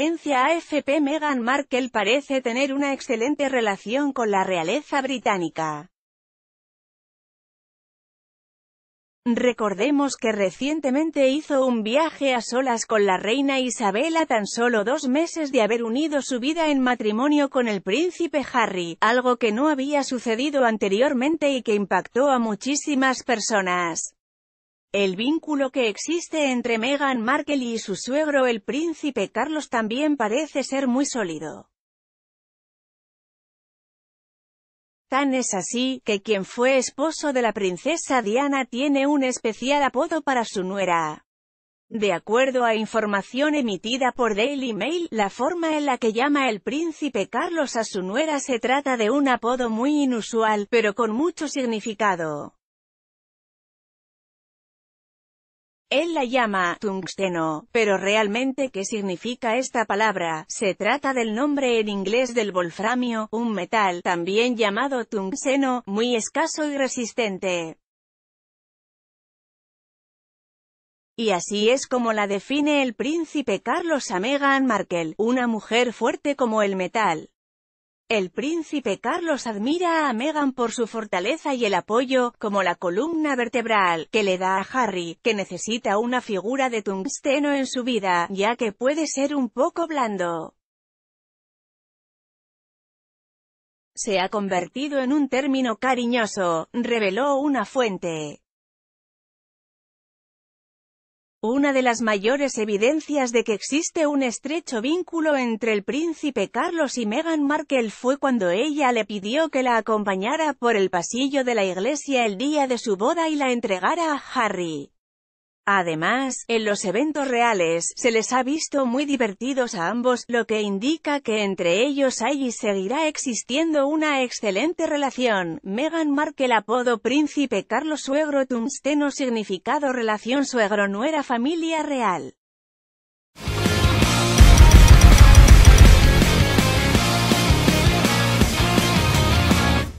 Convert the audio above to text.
agencia AFP Meghan Markle parece tener una excelente relación con la realeza británica. Recordemos que recientemente hizo un viaje a solas con la reina Isabel tan solo dos meses de haber unido su vida en matrimonio con el príncipe Harry, algo que no había sucedido anteriormente y que impactó a muchísimas personas. El vínculo que existe entre Meghan Markle y su suegro el príncipe Carlos también parece ser muy sólido. Tan es así, que quien fue esposo de la princesa Diana tiene un especial apodo para su nuera. De acuerdo a información emitida por Daily Mail, la forma en la que llama el príncipe Carlos a su nuera se trata de un apodo muy inusual, pero con mucho significado. Él la llama tungsteno, pero realmente ¿qué significa esta palabra? Se trata del nombre en inglés del volframio, un metal, también llamado tungsteno, muy escaso y resistente. Y así es como la define el príncipe Carlos a Meghan Markle, una mujer fuerte como el metal. El príncipe Carlos admira a Meghan por su fortaleza y el apoyo, como la columna vertebral, que le da a Harry, que necesita una figura de tungsteno en su vida, ya que puede ser un poco blando. Se ha convertido en un término cariñoso, reveló una fuente. Una de las mayores evidencias de que existe un estrecho vínculo entre el príncipe Carlos y Meghan Markle fue cuando ella le pidió que la acompañara por el pasillo de la iglesia el día de su boda y la entregara a Harry. Además, en los eventos reales, se les ha visto muy divertidos a ambos, lo que indica que entre ellos hay y seguirá existiendo una excelente relación. Meghan Markle apodo Príncipe Carlos Suegro Tunsteno significado relación suegro-nuera familia real.